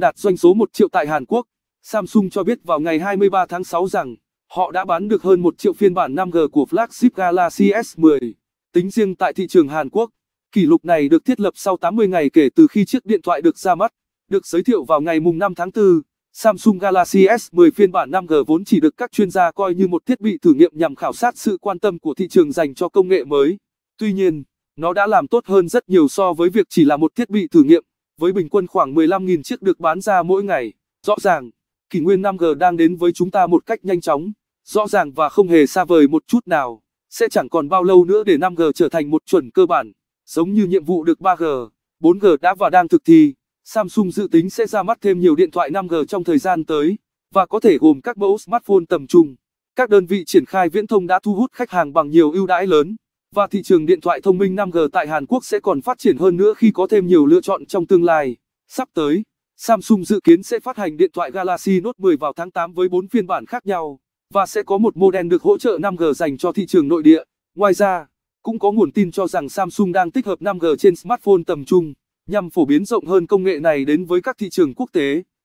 đạt doanh số 1 triệu tại Hàn Quốc. Samsung cho biết vào ngày 23 tháng 6 rằng, họ đã bán được hơn 1 triệu phiên bản 5G của flagship Galaxy S10. Tính riêng tại thị trường Hàn Quốc, kỷ lục này được thiết lập sau 80 ngày kể từ khi chiếc điện thoại được ra mắt. Được giới thiệu vào ngày 5 tháng 4, Samsung Galaxy S10 phiên bản 5G vốn chỉ được các chuyên gia coi như một thiết bị thử nghiệm nhằm khảo sát sự quan tâm của thị trường dành cho công nghệ mới. Tuy nhiên, nó đã làm tốt hơn rất nhiều so với việc chỉ là một thiết bị thử nghiệm với bình quân khoảng 15.000 chiếc được bán ra mỗi ngày. Rõ ràng, kỷ nguyên 5G đang đến với chúng ta một cách nhanh chóng, rõ ràng và không hề xa vời một chút nào. Sẽ chẳng còn bao lâu nữa để 5G trở thành một chuẩn cơ bản, giống như nhiệm vụ được 3G, 4G đã và đang thực thi. Samsung dự tính sẽ ra mắt thêm nhiều điện thoại 5G trong thời gian tới, và có thể gồm các mẫu smartphone tầm trung. Các đơn vị triển khai viễn thông đã thu hút khách hàng bằng nhiều ưu đãi lớn và thị trường điện thoại thông minh 5G tại Hàn Quốc sẽ còn phát triển hơn nữa khi có thêm nhiều lựa chọn trong tương lai. Sắp tới, Samsung dự kiến sẽ phát hành điện thoại Galaxy Note 10 vào tháng 8 với 4 phiên bản khác nhau và sẽ có một model được hỗ trợ 5G dành cho thị trường nội địa. Ngoài ra, cũng có nguồn tin cho rằng Samsung đang tích hợp 5G trên smartphone tầm trung nhằm phổ biến rộng hơn công nghệ này đến với các thị trường quốc tế.